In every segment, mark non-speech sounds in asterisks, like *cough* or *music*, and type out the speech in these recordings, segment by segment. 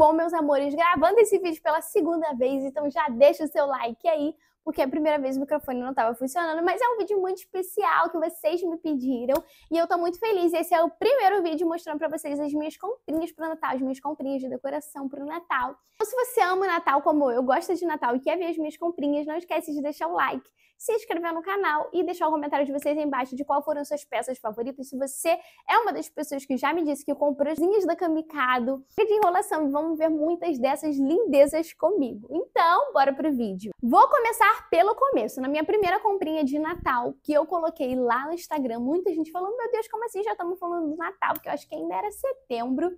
bom, meus amores? Gravando esse vídeo pela segunda vez, então já deixa o seu like aí, porque é a primeira vez o microfone não estava funcionando, mas é um vídeo muito especial que vocês me pediram e eu estou muito feliz. Esse é o primeiro vídeo mostrando para vocês as minhas comprinhas para o Natal, as minhas comprinhas de decoração para o Natal. Então, se você ama o Natal como eu, gosta de Natal e quer ver as minhas comprinhas, não esquece de deixar o like se inscrever no canal e deixar o um comentário de vocês aí embaixo de qual foram suas peças favoritas. Se você é uma das pessoas que já me disse que comprou as linhas da Kamikado, fica de enrolação e vamos ver muitas dessas lindezas comigo. Então, bora pro vídeo. Vou começar pelo começo. Na minha primeira comprinha de Natal, que eu coloquei lá no Instagram, muita gente falou, meu Deus, como assim já estamos falando do Natal? Porque eu acho que ainda era setembro.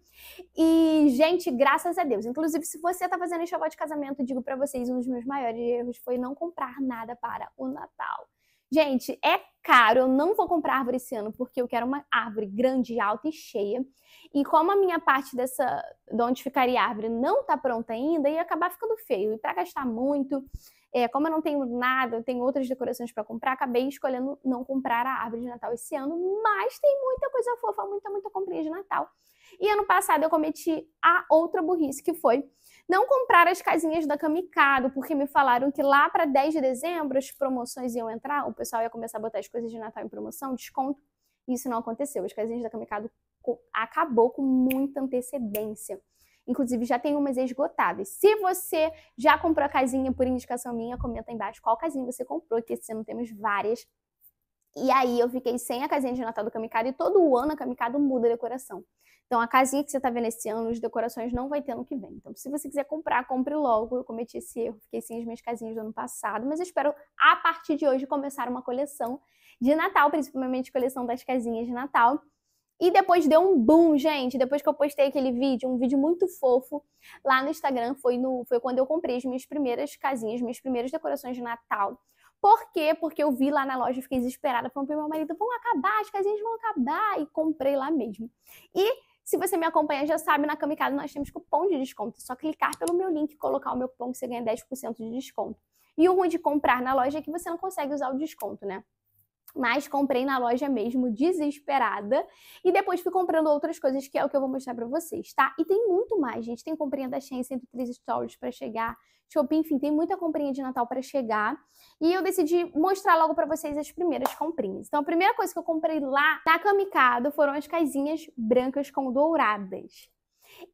E, gente, graças a Deus. Inclusive, se você tá fazendo enxoval de casamento, digo para vocês, um dos meus maiores erros foi não comprar nada para o Natal. Gente, é caro, eu não vou comprar árvore esse ano, porque eu quero uma árvore grande, alta e cheia. E como a minha parte dessa, de onde ficaria a árvore, não está pronta ainda, ia acabar ficando feio. E para gastar muito, é, como eu não tenho nada, eu tenho outras decorações para comprar, acabei escolhendo não comprar a árvore de Natal esse ano, mas tem muita coisa fofa, muita, muita comprinha de Natal. E ano passado eu cometi a outra burrice, que foi não comprar as casinhas da Kamikado, porque me falaram que lá para 10 de dezembro as promoções iam entrar, o pessoal ia começar a botar as coisas de Natal em promoção, desconto. Isso não aconteceu. As casinhas da Kamikado acabou com muita antecedência. Inclusive, já tem umas esgotadas. Se você já comprou a casinha por indicação minha, comenta aí embaixo qual casinha você comprou, que esse ano temos várias. E aí eu fiquei sem a casinha de Natal do Kamikado e todo ano a Kamikado muda a decoração. Então, a casinha que você está vendo esse ano, os decorações, não vai ter ano que vem. Então, se você quiser comprar, compre logo. Eu cometi esse erro, fiquei sem as minhas casinhas do ano passado, mas eu espero, a partir de hoje, começar uma coleção de Natal, principalmente coleção das casinhas de Natal. E depois deu um boom, gente. Depois que eu postei aquele vídeo, um vídeo muito fofo lá no Instagram, foi, no, foi quando eu comprei as minhas primeiras casinhas, minhas primeiras decorações de Natal. Por quê? Porque eu vi lá na loja e fiquei desesperada. Falei pro meu marido, vão acabar, as casinhas vão acabar. E comprei lá mesmo. E se você me acompanha, já sabe, na Camicado nós temos cupom de desconto. É só clicar pelo meu link e colocar o meu cupom que você ganha 10% de desconto. E o ruim de comprar na loja é que você não consegue usar o desconto, né? Mas comprei na loja mesmo, desesperada. E depois fui comprando outras coisas, que é o que eu vou mostrar para vocês, tá? E tem muito mais, gente. Tem comprinha da Shein, 103 stories para chegar. Shopee, enfim, tem muita comprinha de Natal para chegar. E eu decidi mostrar logo para vocês as primeiras comprinhas. Então, a primeira coisa que eu comprei lá na Kamikado foram as casinhas brancas com douradas.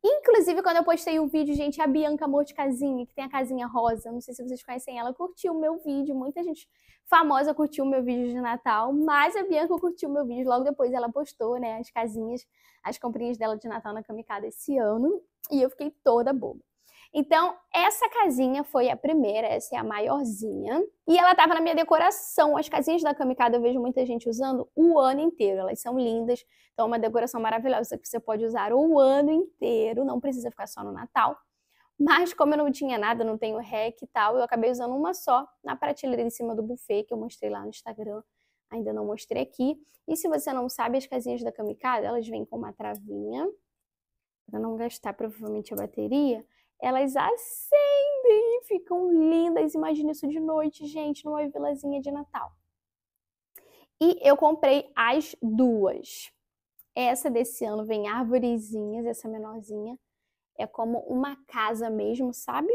Inclusive, quando eu postei o um vídeo, gente, a Bianca Amor de Casinha, que tem a casinha rosa, não sei se vocês conhecem ela, curtiu o meu vídeo. Muita gente famosa curtiu o meu vídeo de Natal, mas a Bianca curtiu o meu vídeo. Logo depois ela postou, né, as casinhas, as comprinhas dela de Natal na Kamikada esse ano. E eu fiquei toda boba. Então, essa casinha foi a primeira, essa é a maiorzinha. E ela tava na minha decoração. As casinhas da Kamikada eu vejo muita gente usando o ano inteiro. Elas são lindas, então é uma decoração maravilhosa que você pode usar o ano inteiro, não precisa ficar só no Natal. Mas como eu não tinha nada, não tenho rec e tal, eu acabei usando uma só na prateleira em cima do buffet que eu mostrei lá no Instagram. Ainda não mostrei aqui. E se você não sabe, as casinhas da Kamikada, elas vêm com uma travinha para não gastar provavelmente a bateria elas acendem e ficam lindas. Imagina isso de noite, gente, numa vilazinha de Natal. E eu comprei as duas. Essa desse ano vem arvorezinhas, essa menorzinha. É como uma casa mesmo, sabe?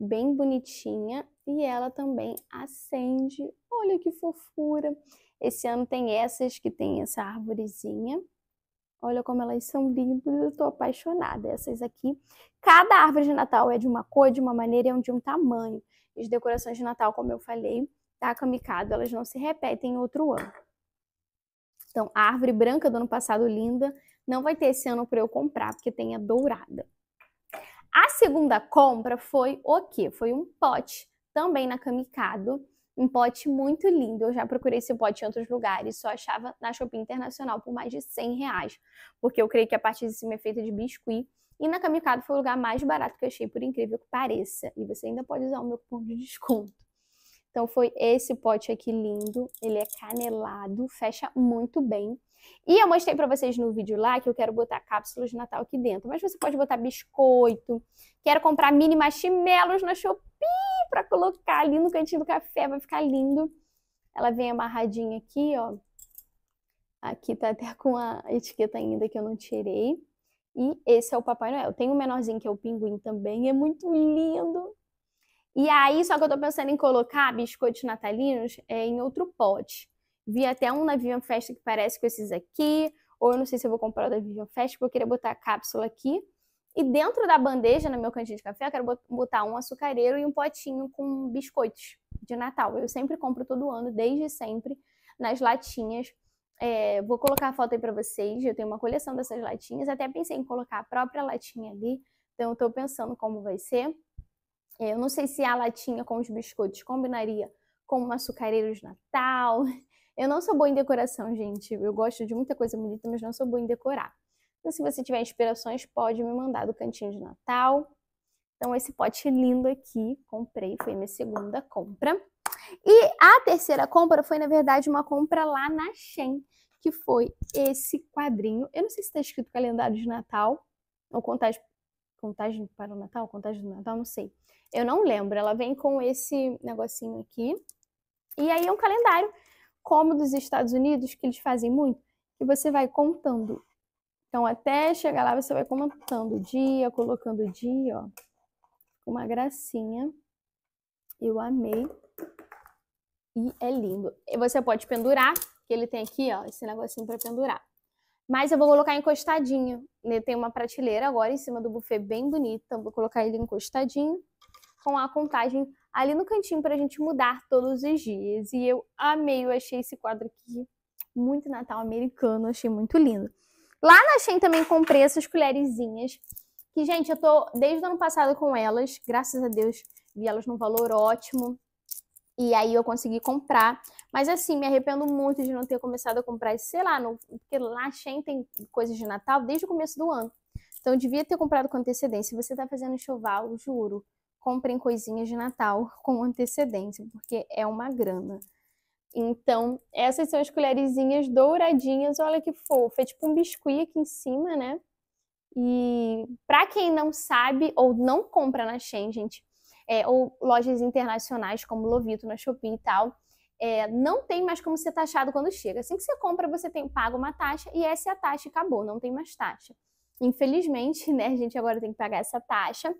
Bem bonitinha. E ela também acende. Olha que fofura. Esse ano tem essas que tem essa arvorezinha. Olha como elas são lindas, eu tô apaixonada. Essas aqui, cada árvore de Natal é de uma cor, de uma maneira e é de um tamanho. As decorações de Natal, como eu falei, tá Kamikado, elas não se repetem em outro ano. Então, a árvore branca do ano passado, linda, não vai ter esse ano para eu comprar, porque tem a dourada. A segunda compra foi o quê? Foi um pote, também na Kamikado, um pote muito lindo. Eu já procurei esse pote em outros lugares, só achava na Shopping Internacional por mais de 100 reais, porque eu creio que a parte de cima é feita de biscuit. E na Kamikado foi o lugar mais barato que eu achei, por incrível que pareça. E você ainda pode usar o meu cupom de desconto. Então foi esse pote aqui lindo, ele é canelado, fecha muito bem. E eu mostrei para vocês no vídeo lá que eu quero botar cápsulas de Natal aqui dentro, mas você pode botar biscoito, quero comprar mini marshmallows na Shopee, para colocar ali no cantinho do café, vai ficar lindo. Ela vem amarradinha aqui, ó. Aqui tá até com a etiqueta ainda que eu não tirei. E esse é o Papai Noel. Tem um menorzinho que é o pinguim também, é muito lindo. E aí, só que eu tô pensando em colocar biscoitos natalinos é, em outro pote. Vi até um na Vivian Festa que parece com esses aqui, ou eu não sei se eu vou comprar o da Vivian Fest, porque eu queria botar a cápsula aqui e dentro da bandeja, no meu cantinho de café, eu quero botar um açucareiro e um potinho com biscoitos de Natal. Eu sempre compro todo ano, desde sempre, nas latinhas. É, vou colocar a foto aí para vocês. Eu tenho uma coleção dessas latinhas. Até pensei em colocar a própria latinha ali. Então, eu pensando como vai ser. É, eu não sei se a latinha com os biscoitos combinaria com um açucareiro de Natal. *laughs* Eu não sou boa em decoração, gente. Eu gosto de muita coisa bonita, mas não sou boa em decorar. Então, se você tiver inspirações, pode me mandar do cantinho de Natal. Então, esse pote lindo aqui, comprei, foi minha segunda compra. E a terceira compra foi, na verdade, uma compra lá na Shen que foi esse quadrinho. Eu não sei se está escrito calendário de Natal, ou contagem, contagem para o Natal, contagem do Natal, não sei. Eu não lembro. Ela vem com esse negocinho aqui. E aí é um calendário, como dos Estados Unidos, que eles fazem muito, que você vai contando então, até chegar lá, você vai comentando o dia, colocando o dia, ó. Uma gracinha. Eu amei. E é lindo. E você pode pendurar, que ele tem aqui, ó, esse negocinho para pendurar. Mas eu vou colocar encostadinho. Né, tem uma prateleira agora em cima do buffet bem bonita. Vou colocar ele encostadinho com a contagem ali no cantinho para a gente mudar todos os dias. E eu amei, eu achei esse quadro aqui muito Natal americano, achei muito lindo. Lá na Shein também comprei essas colherzinhas. Que, gente, eu tô desde o ano passado com elas. Graças a Deus, vi elas num valor ótimo. E aí eu consegui comprar. Mas assim, me arrependo muito de não ter começado a comprar, sei lá, no, porque lá a Shein tem coisas de Natal desde o começo do ano. Então eu devia ter comprado com antecedência. Se você tá fazendo enxoval, juro, comprem coisinhas de Natal *laughs* com antecedência, porque é uma grana. Então, essas são as colherzinhas douradinhas, olha que fofa, é tipo um biscuit aqui em cima, né? E para quem não sabe ou não compra na Shein, gente, é, ou lojas internacionais como Lovito, na Shopee e tal, é, não tem mais como ser taxado quando chega. Assim que você compra, você tem paga uma taxa e essa é a taxa e acabou, não tem mais taxa. Infelizmente, né, a gente agora tem que pagar essa taxa.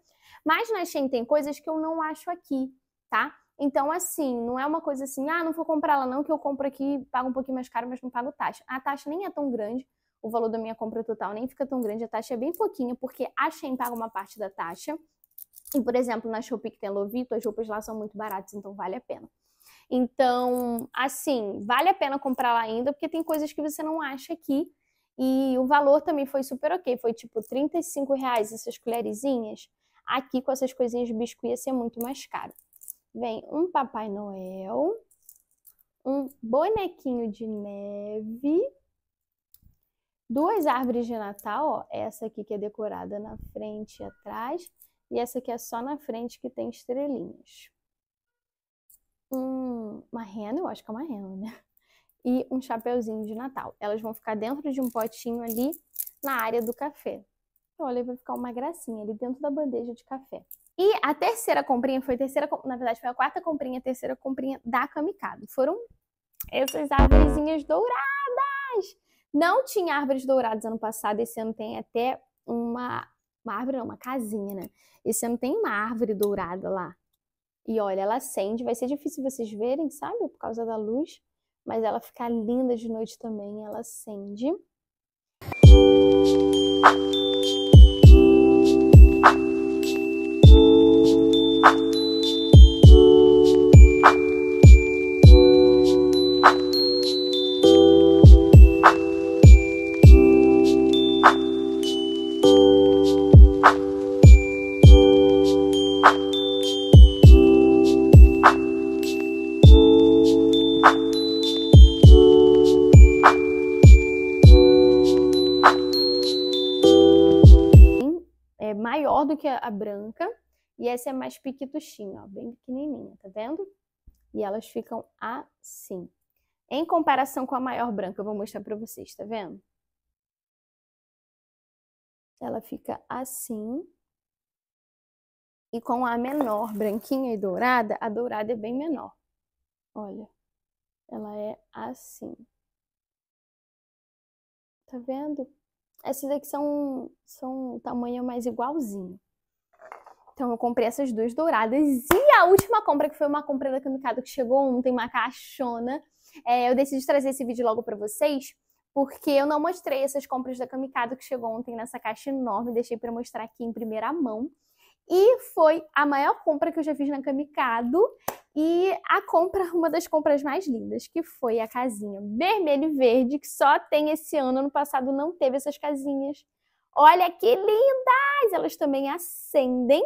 Mas na Shein tem coisas que eu não acho aqui, tá? Então, assim, não é uma coisa assim, ah, não vou comprar lá não, que eu compro aqui, pago um pouquinho mais caro, mas não pago taxa. A taxa nem é tão grande, o valor da minha compra total nem fica tão grande, a taxa é bem pouquinha, porque a Shein paga uma parte da taxa. E, por exemplo, na Shopee que tem Lovito, as roupas lá são muito baratas, então vale a pena. Então, assim, vale a pena comprar lá ainda, porque tem coisas que você não acha aqui. E o valor também foi super ok, foi tipo 35 reais essas colherzinhas. Aqui com essas coisinhas de biscoito ia ser muito mais caro vem um Papai Noel, um bonequinho de neve, duas árvores de Natal, ó, essa aqui que é decorada na frente e atrás, e essa aqui é só na frente que tem estrelinhas. Um, uma rena, eu acho que é uma rena, né? E um chapeuzinho de Natal. Elas vão ficar dentro de um potinho ali na área do café. Olha, vai ficar uma gracinha ali dentro da bandeja de café. E a terceira comprinha foi a terceira, na verdade foi a quarta comprinha, a terceira comprinha da Kamikado. Foram essas árvorezinhas douradas. Não tinha árvores douradas ano passado, esse ano tem até uma, uma árvore, não, uma casinha, né? Esse ano tem uma árvore dourada lá. E olha, ela acende, vai ser difícil vocês verem, sabe? Por causa da luz, mas ela fica linda de noite também, ela acende. E essa é mais piquituchinha, ó, bem pequenininha, tá vendo? E elas ficam assim. Em comparação com a maior branca, eu vou mostrar pra vocês, tá vendo? Ela fica assim. E com a menor, branquinha e dourada, a dourada é bem menor. Olha, ela é assim. Tá vendo? Essas aqui são, são tamanho mais igualzinho. Então eu comprei essas duas douradas. E a última compra, que foi uma compra da Kamikado que chegou ontem, uma caixona. É, eu decidi trazer esse vídeo logo para vocês, porque eu não mostrei essas compras da Kamikado que chegou ontem nessa caixa enorme. Deixei para mostrar aqui em primeira mão. E foi a maior compra que eu já fiz na Kamikado. E a compra, *laughs* uma das compras mais lindas, que foi a casinha vermelho e verde, que só tem esse ano. Ano passado não teve essas casinhas. Olha que lindas! Elas também acendem.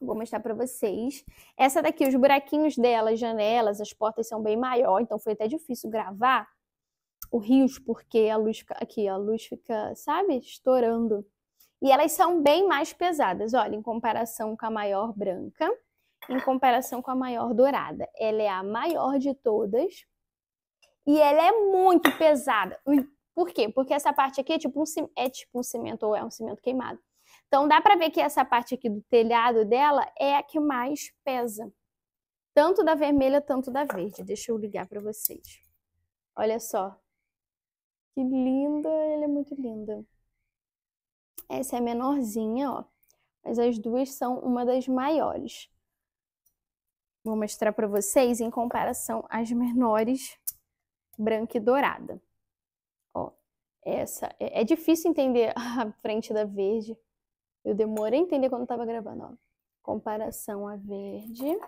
Vou mostrar para vocês. Essa daqui, os buraquinhos dela, as janelas, as portas são bem maior, então foi até difícil gravar o rios, porque a luz fica, aqui, a luz fica, sabe, estourando. E elas são bem mais pesadas, olha, em comparação com a maior branca, em comparação com a maior dourada. Ela é a maior de todas e ela é muito pesada. Por quê? Porque essa parte aqui é tipo um, é tipo um cimento, ou é um cimento queimado. Então dá para ver que essa parte aqui do telhado dela é a que mais pesa. Tanto da vermelha, tanto da verde. Deixa eu ligar para vocês. Olha só. Que linda, ela é muito linda. Essa é menorzinha, ó. Mas as duas são uma das maiores. Vou mostrar para vocês em comparação às menores branca e dourada. Ó, essa é, é difícil entender *laughs* a frente da verde, eu demorei a entender quando estava gravando, ó. Comparação a verde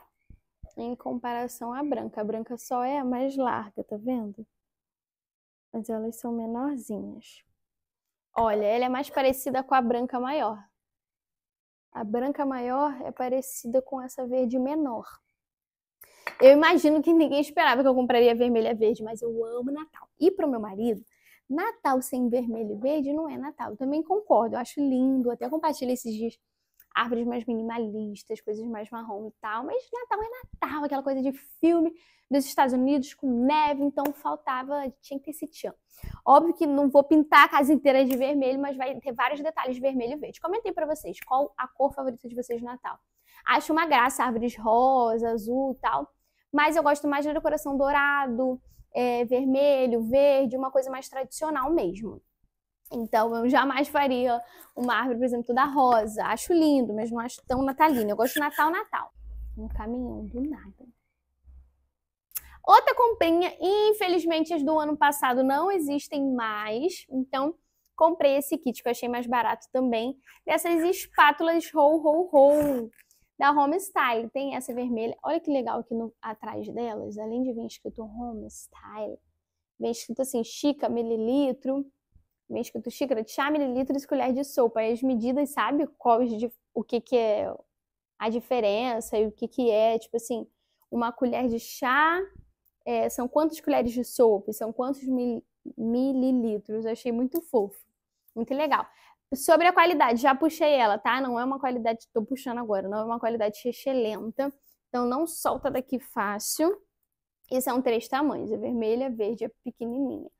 em comparação à branca. A branca só é a mais larga, tá vendo? Mas elas são menorzinhas. Olha, ela é mais parecida com a branca maior. A branca maior é parecida com essa verde menor. Eu imagino que ninguém esperava que eu compraria vermelha verde, mas eu amo Natal. E pro meu marido, Natal sem vermelho e verde não é Natal. Eu também concordo, eu acho lindo, até compartilho esses dias árvores mais minimalistas, coisas mais marrom e tal, mas Natal é Natal, aquela coisa de filme dos Estados Unidos com neve, então faltava, tinha que ter esse tchan. Óbvio que não vou pintar a casa inteira de vermelho, mas vai ter vários detalhes de vermelho e verde. Comentei para vocês qual a cor favorita de vocês de Natal. Acho uma graça árvores rosa, azul e tal, mas eu gosto mais da decoração dourado, é, vermelho, verde, uma coisa mais tradicional mesmo. Então, eu jamais faria uma árvore, por exemplo, toda rosa. Acho lindo, mas não acho tão natalino. Eu gosto de Natal, Natal. Um caminhão do nada. Outra comprinha, infelizmente as do ano passado não existem mais, então comprei esse kit que eu achei mais barato também, dessas espátulas roll roll roll da Homestyle. Tem essa vermelha. Olha que legal aqui no, atrás delas. Além de vir escrito Homestyle, vem escrito assim, xícara, mililitro. Vem escrito xícara de chá, mililitro e colher de sopa. E as medidas, sabe? qual de, o que, que é a diferença e o que, que é, tipo assim, uma colher de chá. É, são quantas colheres de sopa? São quantos mil, mililitros? Eu achei muito fofo. Muito legal. Sobre a qualidade, já puxei ela, tá? Não é uma qualidade, tô puxando agora, não é uma qualidade excelente. Então não solta daqui fácil. E são é três tamanhos, a é vermelha, a verde e é a pequenininha.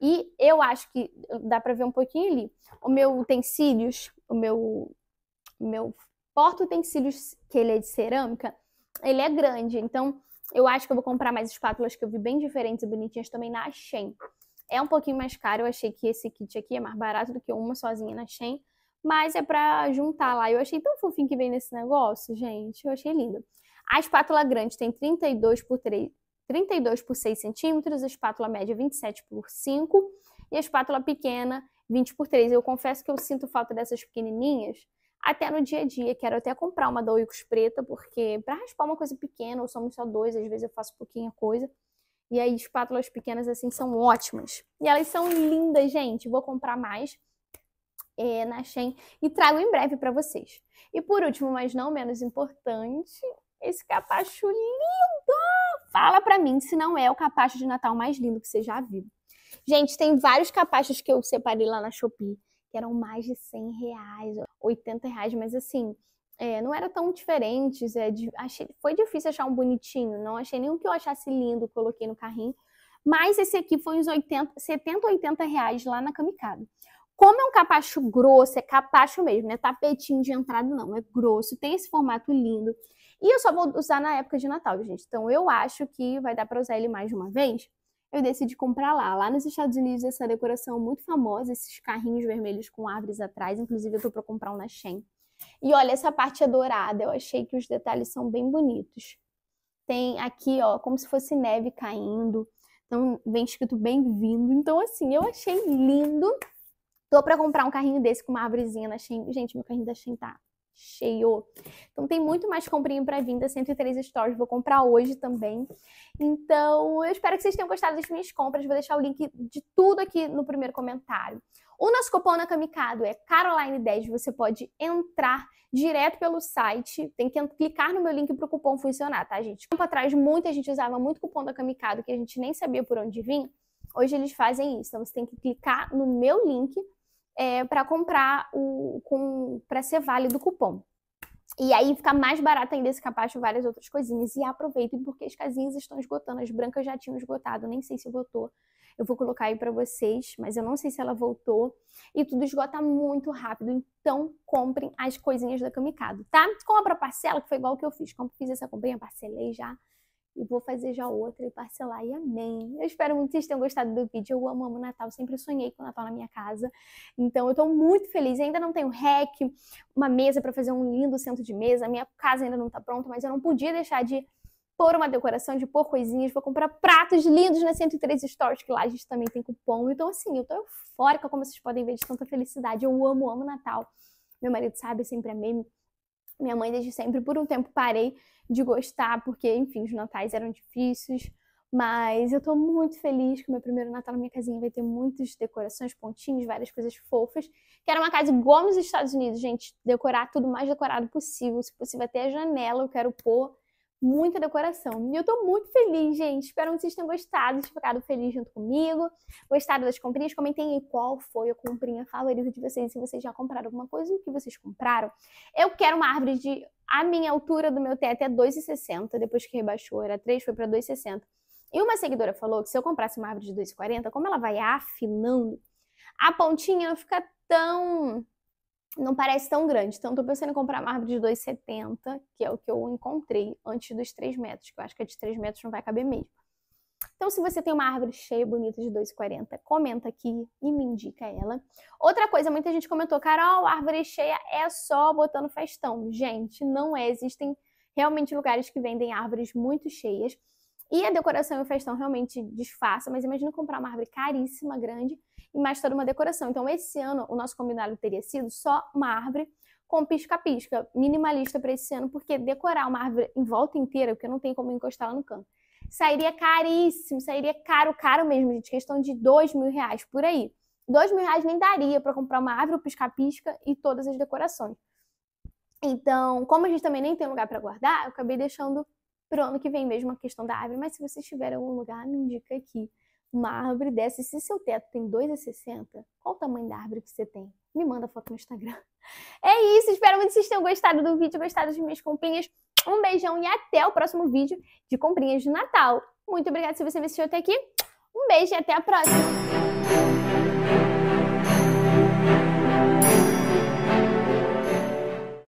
E eu acho que dá para ver um pouquinho ali. O meu utensílios, o meu meu porta utensílios que ele é de cerâmica, ele é grande. Então eu acho que eu vou comprar mais espátulas que eu vi bem diferentes e bonitinhas também na Shein. É um pouquinho mais caro, eu achei que esse kit aqui é mais barato do que uma sozinha na Shein, mas é pra juntar lá. Eu achei tão fofinho que vem nesse negócio, gente, eu achei lindo. A espátula grande tem 32 por 3, 32 por 6 centímetros, a espátula média 27 por 5 e a espátula pequena 20 por 3. Eu confesso que eu sinto falta dessas pequenininhas até no dia a dia. Quero até comprar uma da Oikos preta, porque para raspar uma coisa pequena, ou somos só dois, às vezes eu faço pouquinha coisa. E aí, espátulas pequenas assim são ótimas. E elas são lindas, gente. Vou comprar mais é, na Shein e trago em breve para vocês. E por último, mas não menos importante, esse capacho lindo! Fala para mim se não é o capacho de Natal mais lindo que você já viu. Gente, tem vários capachos que eu separei lá na Shopee, que eram mais de 100 reais, 80 reais, mas assim, é, não era tão diferentes. É, de, achei, foi difícil achar um bonitinho, não achei nenhum que eu achasse lindo, coloquei no carrinho. Mas esse aqui foi uns 80, 70, 80 reais lá na Kamikado. Como é um capacho grosso, é capacho mesmo, não é tapetinho de entrada, não, é grosso, tem esse formato lindo. E eu só vou usar na época de Natal, gente. Então eu acho que vai dar para usar ele mais de uma vez. Eu decidi comprar lá. Lá nos Estados Unidos, essa decoração é muito famosa, esses carrinhos vermelhos com árvores atrás. Inclusive, eu tô para comprar um na Shen. E olha, essa parte é dourada, eu achei que os detalhes são bem bonitos. Tem aqui, ó, como se fosse neve caindo. Então, vem escrito bem-vindo. Então, assim, eu achei lindo. Tô para comprar um carrinho desse com uma árvorezinha na Shein. Gente, meu carrinho da Shein tá cheio. Então tem muito mais comprinho para vinda, 103 stories, vou comprar hoje também. Então, eu espero que vocês tenham gostado das minhas compras, vou deixar o link de tudo aqui no primeiro comentário. O nosso cupom na Camicado é Caroline10. Você pode entrar direto pelo site. Tem que clicar no meu link para o cupom funcionar, tá, gente? Tempo atrás, muita gente usava muito cupom da Camicado que a gente nem sabia por onde vinha. Hoje eles fazem isso. Então você tem que clicar no meu link é, para comprar o com, para ser válido o cupom. E aí fica mais barato ainda esse capacho várias outras coisinhas. E aproveitem porque as casinhas estão esgotando. As brancas já tinham esgotado, nem sei se botou. Eu vou colocar aí para vocês, mas eu não sei se ela voltou. E tudo esgota muito rápido, então comprem as coisinhas da Kamikado, tá? Compra parcela, que foi igual que eu fiz. Como fiz essa comprinha, parcelei já. E vou fazer já outra e parcelar, e amém. Eu espero muito que vocês tenham gostado do vídeo. Eu amo, amo Natal, sempre sonhei com o Natal na minha casa. Então eu tô muito feliz. Eu ainda não tenho rec, uma mesa para fazer um lindo centro de mesa. A minha casa ainda não tá pronta, mas eu não podia deixar de por uma decoração de por coisinhas, vou comprar pratos lindos na 103 Stories, que lá a gente também tem cupom. Então, assim, eu tô eufórica, como vocês podem ver, de tanta felicidade. Eu amo, amo Natal. Meu marido sabe, sempre amei. Minha mãe desde sempre. Por um tempo parei de gostar, porque, enfim, os natais eram difíceis. Mas eu tô muito feliz que o meu primeiro Natal na minha casinha vai ter muitas decorações, pontinhos, várias coisas fofas. Quero uma casa igual nos Estados Unidos, gente. Decorar tudo mais decorado possível. Se possível, até a janela eu quero pôr muita decoração. E eu tô muito feliz, gente. Espero que vocês tenham gostado, ficado feliz junto comigo, gostado das comprinhas. Comentem aí qual foi a comprinha favorita de vocês, se vocês já compraram alguma coisa, o que vocês compraram. Eu quero uma árvore de... A minha altura do meu teto é 2,60, depois que rebaixou, era 3, foi para 2,60. E uma seguidora falou que se eu comprasse uma árvore de 2,40, como ela vai afinando, a pontinha não fica tão não parece tão grande. Então, estou pensando em comprar uma árvore de 2,70, que é o que eu encontrei antes dos 3 metros, que eu acho que a de 3 metros não vai caber mesmo. Então, se você tem uma árvore cheia, bonita, de 2,40, comenta aqui e me indica ela. Outra coisa, muita gente comentou, Carol, árvore cheia é só botando festão. Gente, não é. Existem realmente lugares que vendem árvores muito cheias. E a decoração e o festão realmente disfarçam, mas imagina comprar uma árvore caríssima, grande, e mais toda uma decoração. Então, esse ano, o nosso combinado teria sido só uma árvore com pisca-pisca, minimalista para esse ano, porque decorar uma árvore em volta inteira, porque não tem como encostar ela no canto, sairia caríssimo, sairia caro, caro mesmo, gente, questão de dois mil reais por aí. Dois mil reais nem daria para comprar uma árvore, pisca-pisca e todas as decorações. Então, como a gente também nem tem lugar para guardar, eu acabei deixando pro ano que vem mesmo a questão da árvore, mas se você estiver em algum lugar, me indica aqui. Uma árvore dessa, se seu teto tem 2,60, qual o tamanho da árvore que você tem? Me manda foto no Instagram. *laughs* É isso, espero muito que vocês tenham gostado do vídeo, gostado das minhas comprinhas. Um beijão e até o próximo vídeo de comprinhas de Natal. Muito obrigada se você me assistiu até aqui. Um beijo e até a próxima!